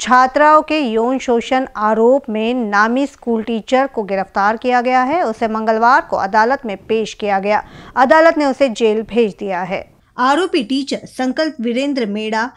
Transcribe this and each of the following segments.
छात्राओं के यौन शोषण आरोप में नामी स्कूल टीचर को गिरफ्तार किया गया है उसे मंगलवार को अदालत में पेश किया गया अदालत ने उसे जेल भेज दिया है आरोपी टीचर संकल्प वीरेंद्र मेड़ा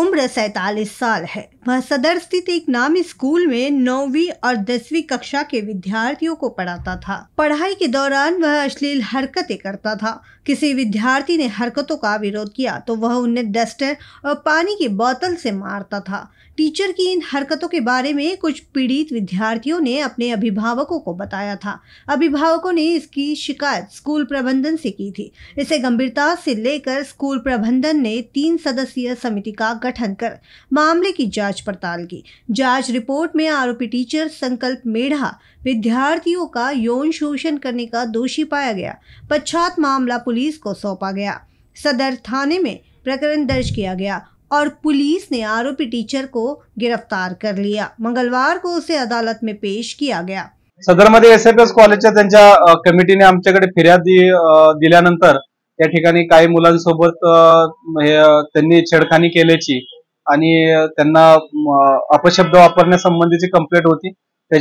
उम्र सैतालीस साल है वह सदर स्थित एक नामी स्कूल में नौवीं और दसवीं कक्षा के विद्यार्थियों को पढ़ाता था पढ़ाई के दौरान वह अश्लील हरकतें करता था किसी विद्यार्थी ने हरकतों का विरोध किया तो वह उन्हें डस्टर और पानी की बोतल से मारता था टीचर की इन हरकतों के बारे में कुछ पीड़ित विद्यार्थियों ने अपने अभिभावकों को बताया था अभिभावकों ने इसकी शिकायत स्कूल प्रबंधन से की थी इसे गंभीरता से लेकर स्कूल प्रबंधन ने तीन सदस्यीय समिति का गठन कर मामले की जांच जांच पड़ताल की जांच रिपोर्ट में आरोपी टीचर संकल्प मेढ़ा विद्यार्थियों का यौन शोषण करने का दोषी पाया गया पश्चात मामला पुलिस को सौंपा गया सदर थाने में प्रकरण दर्ज किया गया और पुलिस ने आरोपी टीचर को गिरफ्तार कर लिया मंगलवार को उसे अदालत में पेश किया गया सदर मध्य S F S college committee ने आमच्याकडे फिर दिल्यानंतर या ठिकाणी काही मुलांसोबत त्यांनी अपशब्द वपरने संबंधी जी कंप्लेट होती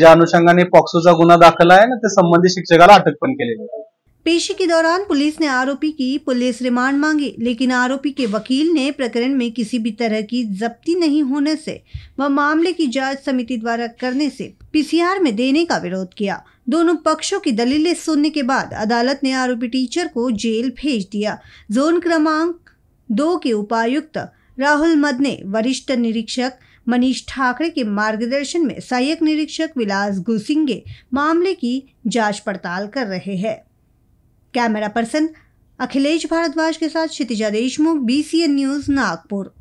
अनुषंगा ने पॉक्सो का गुना आहे है ना संबंधित शिक्षक अटक पण पेशी के दौरान पुलिस ने आरोपी की पुलिस रिमांड मांगी लेकिन आरोपी के वकील ने प्रकरण में किसी भी तरह की जब्ती नहीं होने से व मामले की जांच समिति द्वारा करने से पीसीआर में देने का विरोध किया दोनों पक्षों की दलीलें सुनने के बाद अदालत ने आरोपी टीचर को जेल भेज दिया जोन क्रमांक दो के उपायुक्त राहुल मद ने वरिष्ठ निरीक्षक मनीष ठाकरे के मार्गदर्शन में सहायक निरीक्षक विलास गुसिंगे मामले की जांच पड़ताल कर रहे हैं कैमरा पर्सन अखिलेश भारद्वाज के साथ क्षितिजा देशमुख बी न्यूज़ नागपुर